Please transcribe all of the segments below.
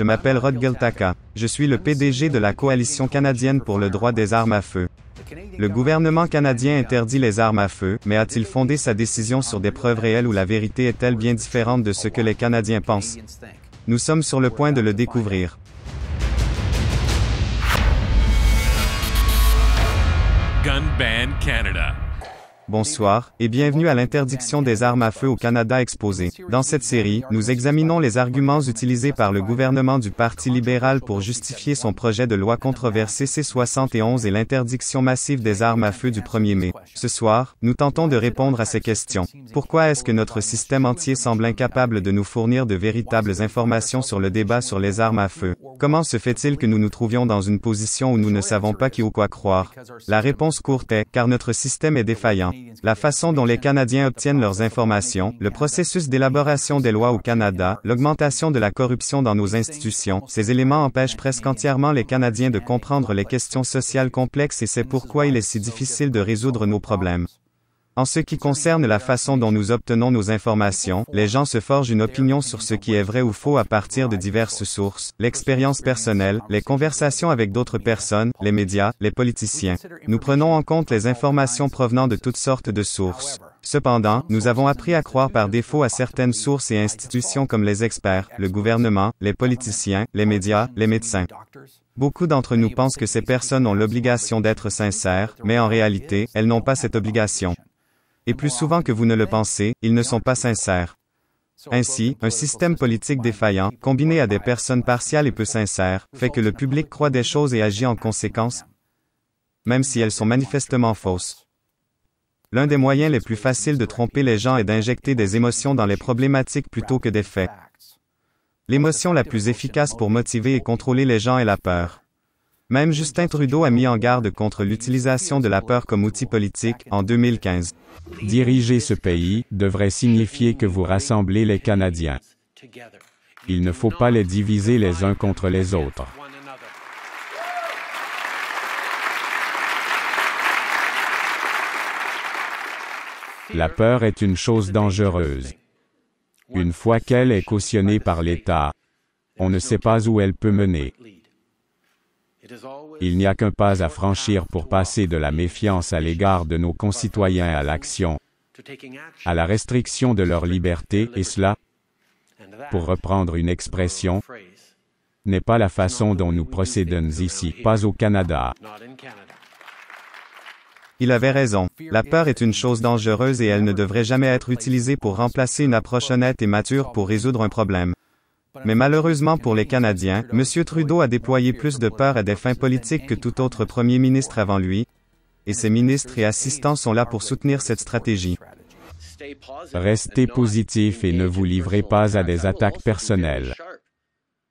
Je m'appelle Rod Giltaka. Je suis le PDG de la Coalition canadienne pour le droit des armes à feu. Le gouvernement canadien interdit les armes à feu, mais a-t-il fondé sa décision sur des preuves réelles ou la vérité est-elle bien différente de ce que les Canadiens pensent Nous sommes sur le point de le découvrir. Gun Ban Canada. Bonsoir et bienvenue à l'interdiction des armes à feu au Canada exposé. Dans cette série, nous examinons les arguments utilisés par le gouvernement du Parti libéral pour justifier son projet de loi controversé C-71 et l'interdiction massive des armes à feu du 1er mai. Ce soir, nous tentons de répondre à ces questions. Pourquoi est-ce que notre système entier semble incapable de nous fournir de véritables informations sur le débat sur les armes à feu? Comment se fait-il que nous nous trouvions dans une position où nous ne savons pas qui ou quoi croire? La réponse courte est, car notre système est défaillant la façon dont les Canadiens obtiennent leurs informations, le processus d'élaboration des lois au Canada, l'augmentation de la corruption dans nos institutions, ces éléments empêchent presque entièrement les Canadiens de comprendre les questions sociales complexes et c'est pourquoi il est si difficile de résoudre nos problèmes. En ce qui concerne la façon dont nous obtenons nos informations, les gens se forgent une opinion sur ce qui est vrai ou faux à partir de diverses sources, l'expérience personnelle, les conversations avec d'autres personnes, les médias, les politiciens. Nous prenons en compte les informations provenant de toutes sortes de sources. Cependant, nous avons appris à croire par défaut à certaines sources et institutions comme les experts, le gouvernement, les politiciens, les médias, les médecins. Beaucoup d'entre nous pensent que ces personnes ont l'obligation d'être sincères, mais en réalité, elles n'ont pas cette obligation. Et plus souvent que vous ne le pensez, ils ne sont pas sincères. Ainsi, un système politique défaillant, combiné à des personnes partiales et peu sincères, fait que le public croit des choses et agit en conséquence, même si elles sont manifestement fausses. L'un des moyens les plus faciles de tromper les gens est d'injecter des émotions dans les problématiques plutôt que des faits. L'émotion la plus efficace pour motiver et contrôler les gens est la peur. Même Justin Trudeau a mis en garde contre l'utilisation de la peur comme outil politique en 2015. Diriger ce pays devrait signifier que vous rassemblez les Canadiens. Il ne faut pas les diviser les uns contre les autres. La peur est une chose dangereuse. Une fois qu'elle est cautionnée par l'État, on ne sait pas où elle peut mener. Il n'y a qu'un pas à franchir pour passer de la méfiance à l'égard de nos concitoyens à l'action, à la restriction de leur liberté, et cela, pour reprendre une expression, n'est pas la façon dont nous procédons ici, pas au Canada. Il avait raison. La peur est une chose dangereuse et elle ne devrait jamais être utilisée pour remplacer une approche honnête et mature pour résoudre un problème. Mais malheureusement pour les Canadiens, M. Trudeau a déployé plus de peur à des fins politiques que tout autre premier ministre avant lui, et ses ministres et assistants sont là pour soutenir cette stratégie. Restez positif et ne vous livrez pas à des attaques personnelles.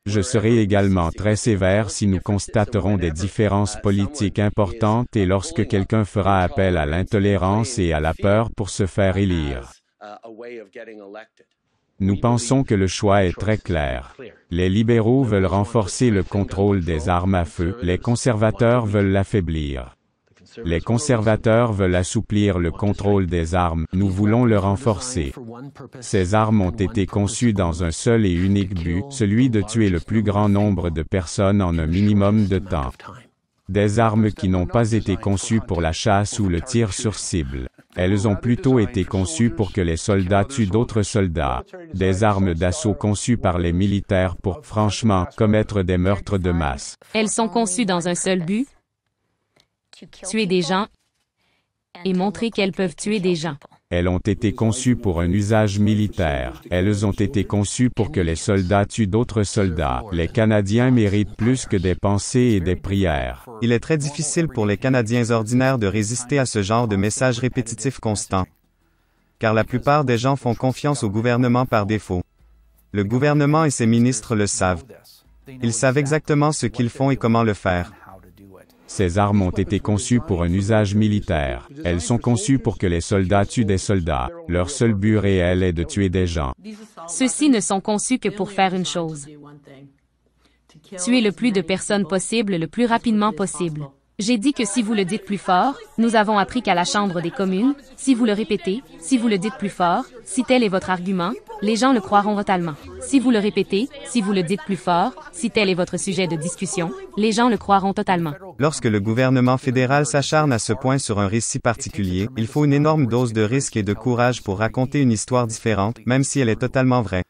Je serai également très sévère si nous constaterons des différences politiques importantes et lorsque quelqu'un fera appel à l'intolérance et à la peur pour se faire élire. Nous pensons que le choix est très clair. Les libéraux veulent renforcer le contrôle des armes à feu, les conservateurs veulent l'affaiblir. Les conservateurs veulent assouplir le contrôle des armes, nous voulons le renforcer. Ces armes ont été conçues dans un seul et unique but, celui de tuer le plus grand nombre de personnes en un minimum de temps. Des armes qui n'ont pas été conçues pour la chasse ou le tir sur cible. Elles ont plutôt été conçues pour que les soldats tuent d'autres soldats, des armes d'assaut conçues par les militaires pour, franchement, commettre des meurtres de masse. Elles sont conçues dans un seul but, tuer des gens et montrer qu'elles peuvent tuer des gens. Elles ont été conçues pour un usage militaire. Elles ont été conçues pour que les soldats tuent d'autres soldats. Les Canadiens méritent plus que des pensées et des prières. Il est très difficile pour les Canadiens ordinaires de résister à ce genre de messages répétitifs constants. Car la plupart des gens font confiance au gouvernement par défaut. Le gouvernement et ses ministres le savent. Ils savent exactement ce qu'ils font et comment le faire. Ces armes ont été conçues pour un usage militaire. Elles sont conçues pour que les soldats tuent des soldats. Leur seul but réel est de tuer des gens. Ceux-ci ne sont conçus que pour faire une chose. Tuer le plus de personnes possible le plus rapidement possible. J'ai dit que si vous le dites plus fort, nous avons appris qu'à la Chambre des communes, si vous le répétez, si vous le dites plus fort, si tel est votre argument, les gens le croiront totalement. Si vous le répétez, si vous le dites plus fort, si tel est votre sujet de discussion, les gens le croiront totalement. Lorsque le gouvernement fédéral s'acharne à ce point sur un récit particulier, il faut une énorme dose de risque et de courage pour raconter une histoire différente, même si elle est totalement vraie.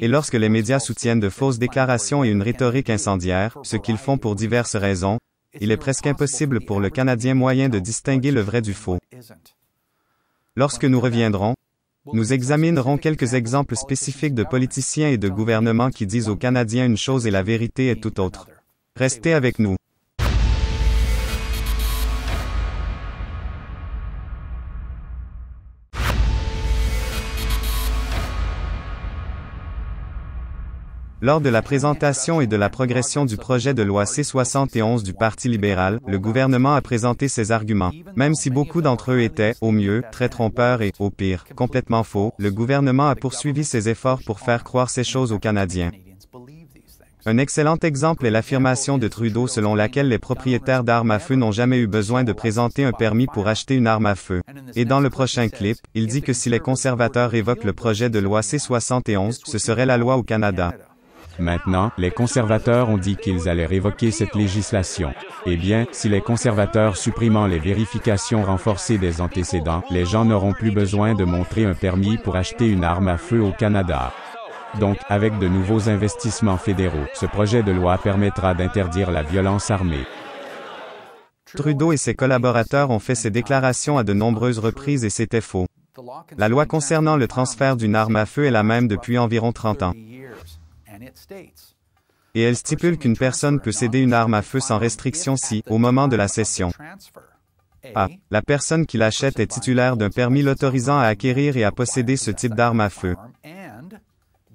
Et lorsque les médias soutiennent de fausses déclarations et une rhétorique incendiaire, ce qu'ils font pour diverses raisons, il est presque impossible pour le Canadien moyen de distinguer le vrai du faux. Lorsque nous reviendrons, nous examinerons quelques exemples spécifiques de politiciens et de gouvernements qui disent aux Canadiens une chose et la vérité est tout autre. Restez avec nous. Lors de la présentation et de la progression du projet de loi C-71 du Parti libéral, le gouvernement a présenté ses arguments. Même si beaucoup d'entre eux étaient, au mieux, très trompeurs et, au pire, complètement faux, le gouvernement a poursuivi ses efforts pour faire croire ces choses aux Canadiens. Un excellent exemple est l'affirmation de Trudeau selon laquelle les propriétaires d'armes à feu n'ont jamais eu besoin de présenter un permis pour acheter une arme à feu. Et dans le prochain clip, il dit que si les conservateurs évoquent le projet de loi C-71, ce serait la loi au Canada. Maintenant, les conservateurs ont dit qu'ils allaient révoquer cette législation. Eh bien, si les conservateurs supprimant les vérifications renforcées des antécédents, les gens n'auront plus besoin de montrer un permis pour acheter une arme à feu au Canada. Donc, avec de nouveaux investissements fédéraux, ce projet de loi permettra d'interdire la violence armée. Trudeau et ses collaborateurs ont fait ces déclarations à de nombreuses reprises et c'était faux. La loi concernant le transfert d'une arme à feu est la même depuis environ 30 ans. Et elle stipule qu'une personne peut céder une arme à feu sans restriction si, au moment de la cession, a. Ah, la personne qui l'achète est titulaire d'un permis l'autorisant à acquérir et à posséder ce type d'arme à feu.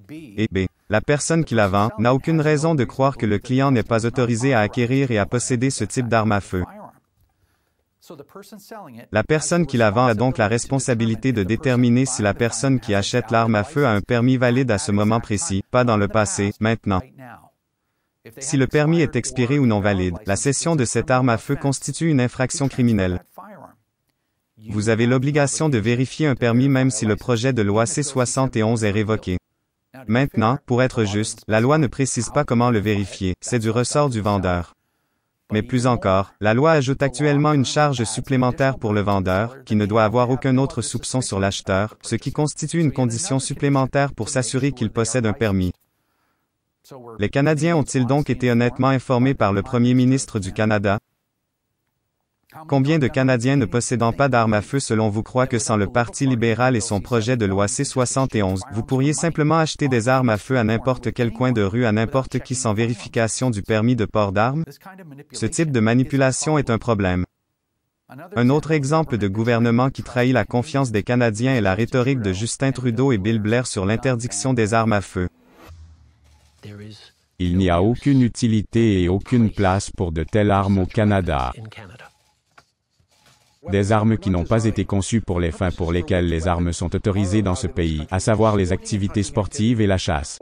Et B. La personne qui la vend n'a aucune raison de croire que le client n'est pas autorisé à acquérir et à posséder ce type d'arme à feu. La personne qui la vend a donc la responsabilité de déterminer si la personne qui achète l'arme à feu a un permis valide à ce moment précis, pas dans le passé, maintenant. Si le permis est expiré ou non valide, la cession de cette arme à feu constitue une infraction criminelle. Vous avez l'obligation de vérifier un permis même si le projet de loi C-71 est révoqué. Maintenant, pour être juste, la loi ne précise pas comment le vérifier, c'est du ressort du vendeur. Mais plus encore, la loi ajoute actuellement une charge supplémentaire pour le vendeur, qui ne doit avoir aucun autre soupçon sur l'acheteur, ce qui constitue une condition supplémentaire pour s'assurer qu'il possède un permis. Les Canadiens ont-ils donc été honnêtement informés par le Premier ministre du Canada? Combien de Canadiens ne possédant pas d'armes à feu selon vous croient que sans le Parti libéral et son projet de loi C-71, vous pourriez simplement acheter des armes à feu à n'importe quel coin de rue à n'importe qui sans vérification du permis de port d'armes? Ce type de manipulation est un problème. Un autre exemple de gouvernement qui trahit la confiance des Canadiens est la rhétorique de Justin Trudeau et Bill Blair sur l'interdiction des armes à feu. Il n'y a aucune utilité et aucune place pour de telles armes au Canada des armes qui n'ont pas été conçues pour les fins pour lesquelles les armes sont autorisées dans ce pays, à savoir les activités sportives et la chasse.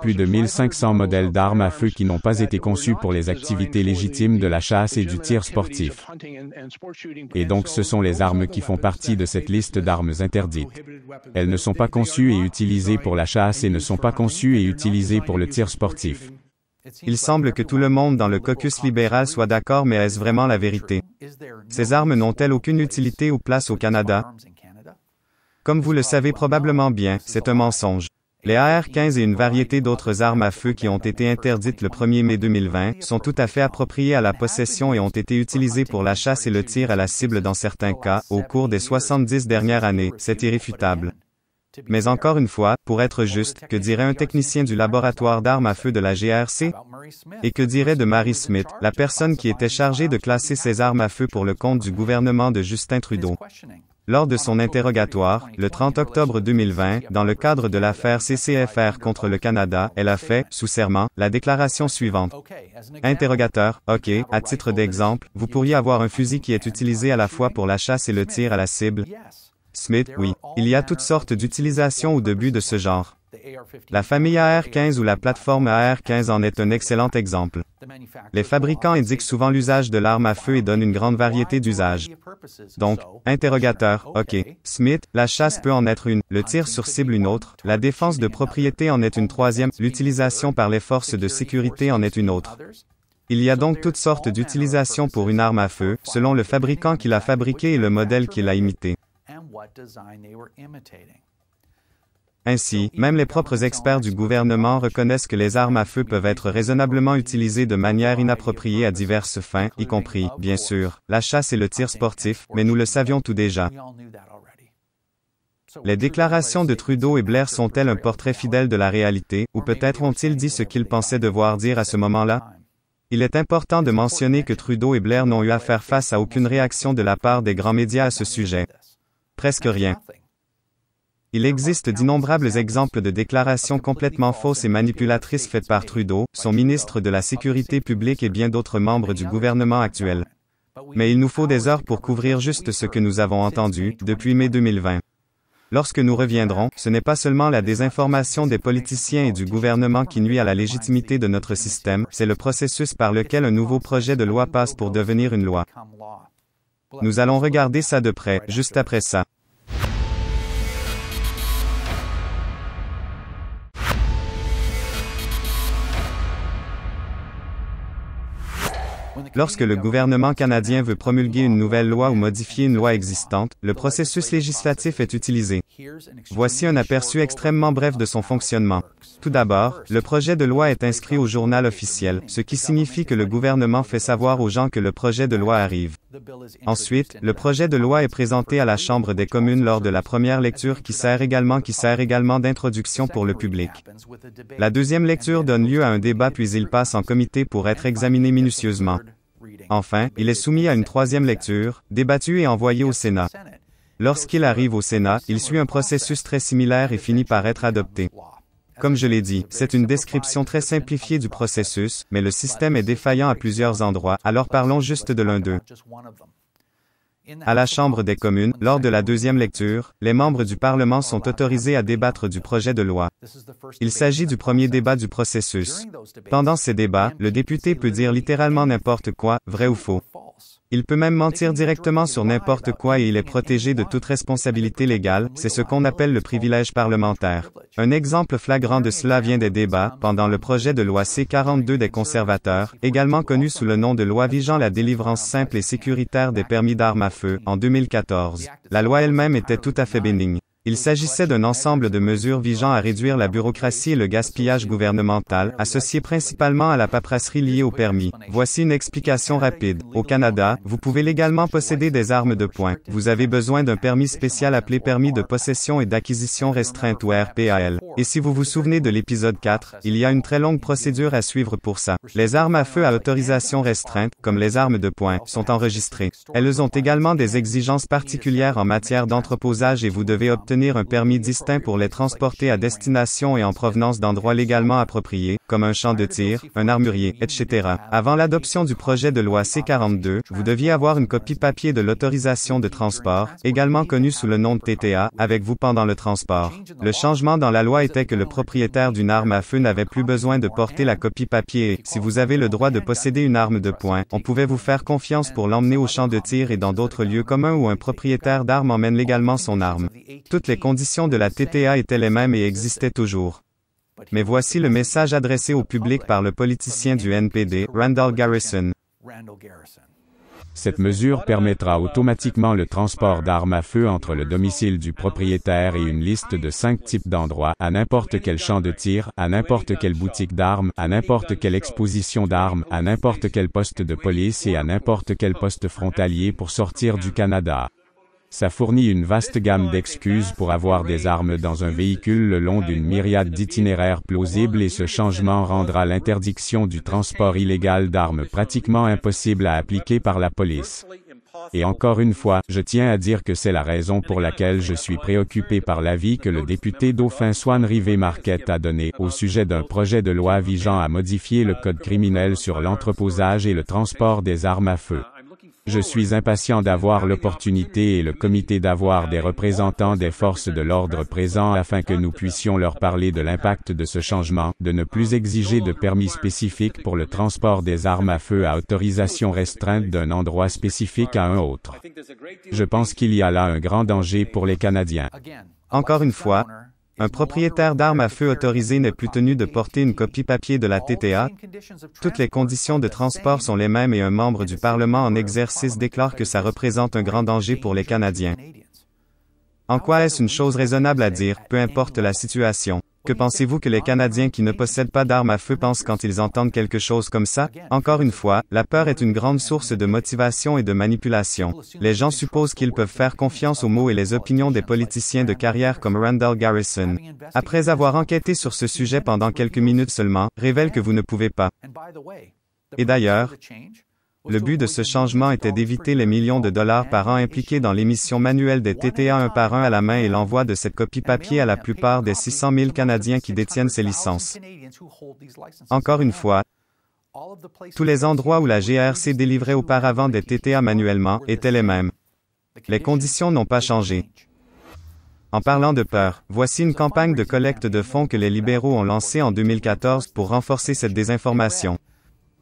Plus de 1500 modèles d'armes à feu qui n'ont pas été conçus pour les activités légitimes de la chasse et du tir sportif. Et donc ce sont les armes qui font partie de cette liste d'armes interdites. Elles ne sont pas conçues et utilisées pour la chasse et ne sont pas conçues et utilisées pour le tir sportif. Il semble que tout le monde dans le caucus libéral soit d'accord, mais est-ce vraiment la vérité? Ces armes n'ont-elles aucune utilité ou place au Canada? Comme vous le savez probablement bien, c'est un mensonge. Les AR-15 et une variété d'autres armes à feu qui ont été interdites le 1er mai 2020 sont tout à fait appropriées à la possession et ont été utilisées pour la chasse et le tir à la cible dans certains cas au cours des 70 dernières années, c'est irréfutable. Mais encore une fois, pour être juste, que dirait un technicien du laboratoire d'armes à feu de la GRC? Et que dirait de Mary Smith, la personne qui était chargée de classer ces armes à feu pour le compte du gouvernement de Justin Trudeau? Lors de son interrogatoire, le 30 octobre 2020, dans le cadre de l'affaire CCFR contre le Canada, elle a fait, sous serment, la déclaration suivante. Interrogateur, OK, à titre d'exemple, vous pourriez avoir un fusil qui est utilisé à la fois pour la chasse et le tir à la cible? Smith, oui, il y a toutes sortes d'utilisations ou de buts de ce genre. La famille AR-15 ou la plateforme AR-15 en est un excellent exemple. Les fabricants indiquent souvent l'usage de l'arme à feu et donnent une grande variété d'usages. Donc, interrogateur, ok, Smith, la chasse peut en être une, le tir sur cible une autre, la défense de propriété en est une troisième, l'utilisation par les forces de sécurité en est une autre. Il y a donc toutes sortes d'utilisations pour une arme à feu, selon le fabricant qui l'a fabriquée et le modèle qui l'a imité. Ainsi, même les propres experts du gouvernement reconnaissent que les armes à feu peuvent être raisonnablement utilisées de manière inappropriée à diverses fins, y compris, bien sûr, la chasse et le tir sportif, mais nous le savions tout déjà. Les déclarations de Trudeau et Blair sont-elles un portrait fidèle de la réalité, ou peut-être ont-ils dit ce qu'ils pensaient devoir dire à ce moment-là? Il est important de mentionner que Trudeau et Blair n'ont eu à faire face à aucune réaction de la part des grands médias à ce sujet. Presque rien. Il existe d'innombrables exemples de déclarations complètement fausses et manipulatrices faites par Trudeau, son ministre de la Sécurité publique et bien d'autres membres du gouvernement actuel. Mais il nous faut des heures pour couvrir juste ce que nous avons entendu depuis mai 2020. Lorsque nous reviendrons, ce n'est pas seulement la désinformation des politiciens et du gouvernement qui nuit à la légitimité de notre système, c'est le processus par lequel un nouveau projet de loi passe pour devenir une loi. Nous allons regarder ça de près, juste après ça. Lorsque le gouvernement canadien veut promulguer une nouvelle loi ou modifier une loi existante, le processus législatif est utilisé. Voici un aperçu extrêmement bref de son fonctionnement. Tout d'abord, le projet de loi est inscrit au journal officiel, ce qui signifie que le gouvernement fait savoir aux gens que le projet de loi arrive. Ensuite, le projet de loi est présenté à la Chambre des communes lors de la première lecture qui sert également qui sert également d'introduction pour le public. La deuxième lecture donne lieu à un débat puis il passe en comité pour être examiné minutieusement. Enfin, il est soumis à une troisième lecture, débattu et envoyé au Sénat. Lorsqu'il arrive au Sénat, il suit un processus très similaire et finit par être adopté. Comme je l'ai dit, c'est une description très simplifiée du processus, mais le système est défaillant à plusieurs endroits, alors parlons juste de l'un d'eux. À la Chambre des communes, lors de la deuxième lecture, les membres du Parlement sont autorisés à débattre du projet de loi. Il s'agit du premier débat du processus. Pendant ces débats, le député peut dire littéralement n'importe quoi, vrai ou faux. Il peut même mentir directement sur n'importe quoi et il est protégé de toute responsabilité légale, c'est ce qu'on appelle le privilège parlementaire. Un exemple flagrant de cela vient des débats, pendant le projet de loi C-42 des conservateurs, également connu sous le nom de loi vigeant la délivrance simple et sécuritaire des permis d'armes à feu, en 2014. La loi elle-même était tout à fait bénigne. Il s'agissait d'un ensemble de mesures visant à réduire la bureaucratie et le gaspillage gouvernemental, associé principalement à la paperasserie liée au permis. Voici une explication rapide. Au Canada, vous pouvez légalement posséder des armes de poing. Vous avez besoin d'un permis spécial appelé permis de possession et d'acquisition restreinte ou RPAL. Et si vous vous souvenez de l'épisode 4, il y a une très longue procédure à suivre pour ça. Les armes à feu à autorisation restreinte, comme les armes de poing, sont enregistrées. Elles ont également des exigences particulières en matière d'entreposage et vous devez obtenir un permis distinct pour les transporter à destination et en provenance d'endroits légalement appropriés, comme un champ de tir, un armurier, etc. Avant l'adoption du projet de loi C-42, vous deviez avoir une copie papier de l'autorisation de transport, également connue sous le nom de TTA, avec vous pendant le transport. Le changement dans la loi était que le propriétaire d'une arme à feu n'avait plus besoin de porter la copie papier et, si vous avez le droit de posséder une arme de poing, on pouvait vous faire confiance pour l'emmener au champ de tir et dans d'autres lieux communs où un propriétaire d'armes emmène légalement son arme les conditions de la TTA étaient les mêmes et existaient toujours. Mais voici le message adressé au public par le politicien du NPD, Randall Garrison. Cette mesure permettra automatiquement le transport d'armes à feu entre le domicile du propriétaire et une liste de cinq types d'endroits, à n'importe quel champ de tir, à n'importe quelle boutique d'armes, à n'importe quelle exposition d'armes, à n'importe quel poste de police et à n'importe quel poste frontalier pour sortir du Canada. Ça fournit une vaste gamme d'excuses pour avoir des armes dans un véhicule le long d'une myriade d'itinéraires plausibles et ce changement rendra l'interdiction du transport illégal d'armes pratiquement impossible à appliquer par la police. Et encore une fois, je tiens à dire que c'est la raison pour laquelle je suis préoccupé par l'avis que le député dauphin Swan Rivé Marquette a donné au sujet d'un projet de loi visant à modifier le code criminel sur l'entreposage et le transport des armes à feu. Je suis impatient d'avoir l'opportunité et le comité d'avoir des représentants des forces de l'ordre présents afin que nous puissions leur parler de l'impact de ce changement, de ne plus exiger de permis spécifiques pour le transport des armes à feu à autorisation restreinte d'un endroit spécifique à un autre. Je pense qu'il y a là un grand danger pour les Canadiens. Encore une fois, un propriétaire d'armes à feu autorisé n'est plus tenu de porter une copie papier de la TTA. Toutes les conditions de transport sont les mêmes et un membre du Parlement en exercice déclare que ça représente un grand danger pour les Canadiens. En quoi est-ce une chose raisonnable à dire, peu importe la situation? Que pensez-vous que les Canadiens qui ne possèdent pas d'armes à feu pensent quand ils entendent quelque chose comme ça Encore une fois, la peur est une grande source de motivation et de manipulation. Les gens supposent qu'ils peuvent faire confiance aux mots et les opinions des politiciens de carrière comme Randall Garrison. Après avoir enquêté sur ce sujet pendant quelques minutes seulement, révèle que vous ne pouvez pas. Et d'ailleurs, le but de ce changement était d'éviter les millions de dollars par an impliqués dans l'émission manuelle des TTA un par un à la main et l'envoi de cette copie papier à la plupart des 600 000 Canadiens qui détiennent ces licences. Encore une fois, tous les endroits où la GRC délivrait auparavant des TTA manuellement étaient les mêmes. Les conditions n'ont pas changé. En parlant de peur, voici une campagne de collecte de fonds que les libéraux ont lancée en 2014 pour renforcer cette désinformation.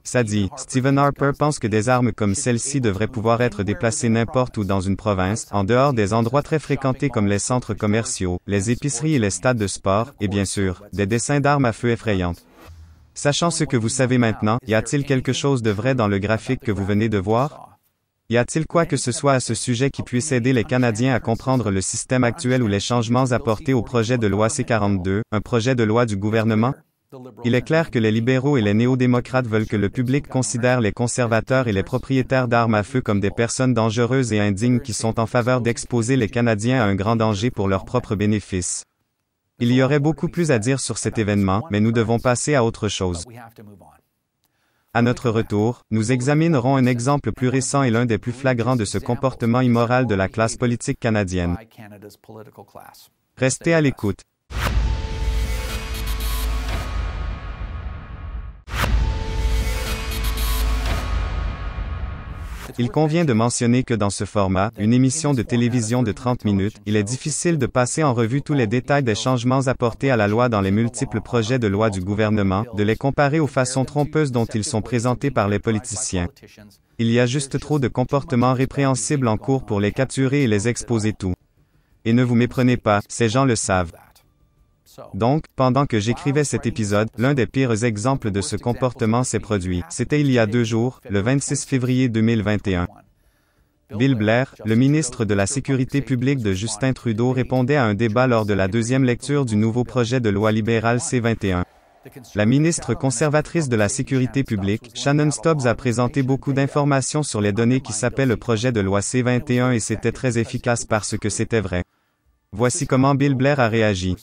Ça dit, Stephen Harper pense que des armes comme celle-ci devraient pouvoir être déplacées n'importe où dans une province, en dehors des endroits très fréquentés comme les centres commerciaux, les épiceries et les stades de sport, et bien sûr, des dessins d'armes à feu effrayantes. Sachant ce que vous savez maintenant, y a-t-il quelque chose de vrai dans le graphique que vous venez de voir? Y a-t-il quoi que ce soit à ce sujet qui puisse aider les Canadiens à comprendre le système actuel ou les changements apportés au projet de loi C-42, un projet de loi du gouvernement? Il est clair que les libéraux et les néo-démocrates veulent que le public considère les conservateurs et les propriétaires d'armes à feu comme des personnes dangereuses et indignes qui sont en faveur d'exposer les Canadiens à un grand danger pour leur propre bénéfices. Il y aurait beaucoup plus à dire sur cet événement, mais nous devons passer à autre chose. À notre retour, nous examinerons un exemple plus récent et l'un des plus flagrants de ce comportement immoral de la classe politique canadienne. Restez à l'écoute. Il convient de mentionner que dans ce format, une émission de télévision de 30 minutes, il est difficile de passer en revue tous les détails des changements apportés à la loi dans les multiples projets de loi du gouvernement, de les comparer aux façons trompeuses dont ils sont présentés par les politiciens. Il y a juste trop de comportements répréhensibles en cours pour les capturer et les exposer tout. Et ne vous méprenez pas, ces gens le savent. Donc, pendant que j'écrivais cet épisode, l'un des pires exemples de ce comportement s'est produit. C'était il y a deux jours, le 26 février 2021. Bill Blair, le ministre de la Sécurité publique de Justin Trudeau, répondait à un débat lors de la deuxième lecture du nouveau projet de loi libérale C-21. La ministre conservatrice de la Sécurité publique, Shannon Stubbs, a présenté beaucoup d'informations sur les données qui s'appellent le projet de loi C-21 et c'était très efficace parce que c'était vrai. Voici comment Bill Blair a réagi.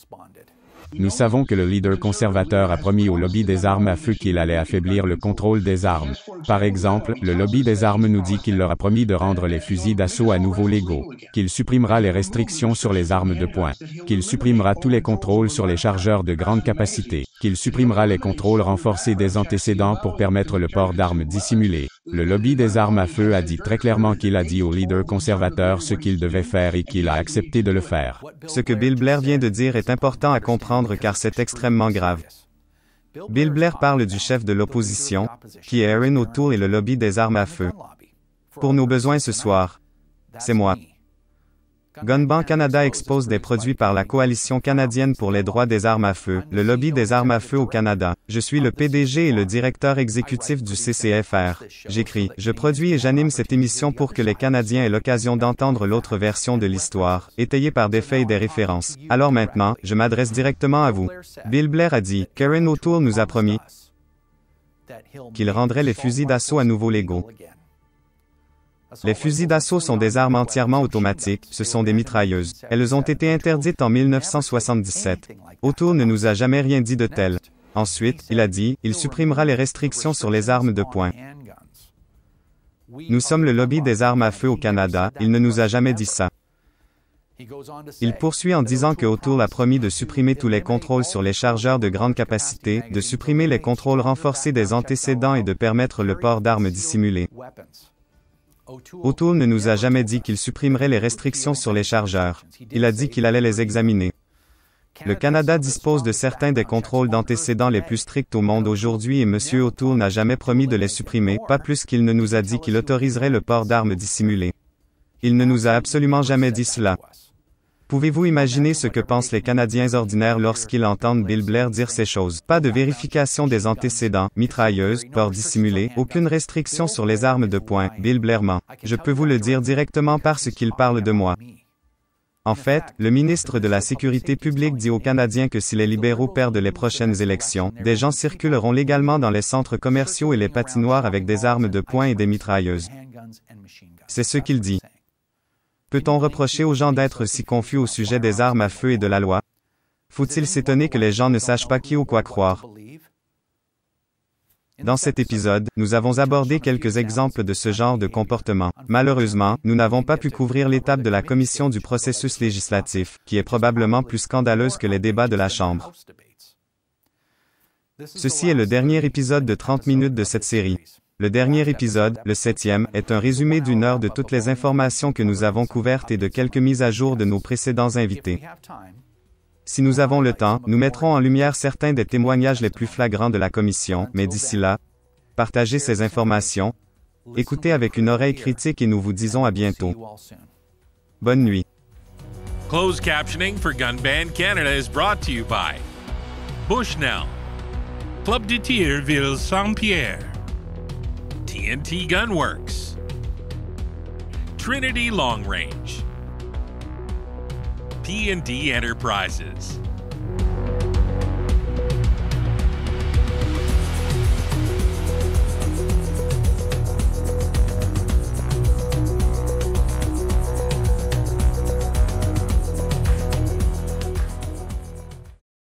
Nous savons que le leader conservateur a promis au lobby des armes à feu qu'il allait affaiblir le contrôle des armes. Par exemple, le lobby des armes nous dit qu'il leur a promis de rendre les fusils d'assaut à nouveau légaux, qu'il supprimera les restrictions sur les armes de poing, qu'il supprimera tous les contrôles sur les chargeurs de grande capacité, qu'il supprimera les contrôles renforcés des antécédents pour permettre le port d'armes dissimulées. Le lobby des armes à feu a dit très clairement qu'il a dit aux leaders conservateurs ce qu'il devait faire et qu'il a accepté de le faire. Ce que Bill Blair vient de dire est important à comprendre car c'est extrêmement grave. Bill Blair parle du chef de l'opposition, qui est Erin O'Toole et le lobby des armes à feu. Pour nos besoins ce soir, c'est moi. Gunban Canada expose des produits par la Coalition canadienne pour les droits des armes à feu, le lobby des armes à feu au Canada. Je suis le PDG et le directeur exécutif du CCFR. J'écris, je produis et j'anime cette émission pour que les Canadiens aient l'occasion d'entendre l'autre version de l'histoire, étayée par des faits et des références. Alors maintenant, je m'adresse directement à vous. Bill Blair a dit, Karen O'Toole nous a promis qu'il rendrait les fusils d'assaut à nouveau légaux. Les fusils d'assaut sont des armes entièrement automatiques, ce sont des mitrailleuses. Elles ont été interdites en 1977. Autour ne nous a jamais rien dit de tel. Ensuite, il a dit, il supprimera les restrictions sur les armes de poing. Nous sommes le lobby des armes à feu au Canada, il ne nous a jamais dit ça. Il poursuit en disant que O'Toole a promis de supprimer tous les contrôles sur les chargeurs de grande capacité, de supprimer les contrôles renforcés des antécédents et de permettre le port d'armes dissimulées. O'Toole ne nous a jamais dit qu'il supprimerait les restrictions sur les chargeurs. Il a dit qu'il allait les examiner. Le Canada dispose de certains des contrôles d'antécédents les plus stricts au monde aujourd'hui et M. O'Toole n'a jamais promis de les supprimer, pas plus qu'il ne nous a dit qu'il autoriserait le port d'armes dissimulées. Il ne nous a absolument jamais dit cela. Pouvez-vous imaginer ce que pensent les Canadiens ordinaires lorsqu'ils entendent Bill Blair dire ces choses? Pas de vérification des antécédents, mitrailleuses, port dissimulé, aucune restriction sur les armes de poing, Bill Blair ment. Je peux vous le dire directement parce qu'il parle de moi. En fait, le ministre de la Sécurité publique dit aux Canadiens que si les libéraux perdent les prochaines élections, des gens circuleront légalement dans les centres commerciaux et les patinoires avec des armes de poing et des mitrailleuses. C'est ce qu'il dit. Peut-on reprocher aux gens d'être si confus au sujet des armes à feu et de la loi? Faut-il s'étonner que les gens ne sachent pas qui ou quoi croire? Dans cet épisode, nous avons abordé quelques exemples de ce genre de comportement. Malheureusement, nous n'avons pas pu couvrir l'étape de la commission du processus législatif, qui est probablement plus scandaleuse que les débats de la Chambre. Ceci est le dernier épisode de 30 minutes de cette série. Le dernier épisode, le septième, est un résumé d'une heure de toutes les informations que nous avons couvertes et de quelques mises à jour de nos précédents invités. Si nous avons le temps, nous mettrons en lumière certains des témoignages les plus flagrants de la Commission, mais d'ici là, partagez ces informations, écoutez avec une oreille critique et nous vous disons à bientôt. Bonne nuit. Closed captioning for Gun Canada is brought to you by Bushnell, Club de Tir Ville Saint-Pierre, TNT Gunworks, Trinity Long Range, P&D Enterprises,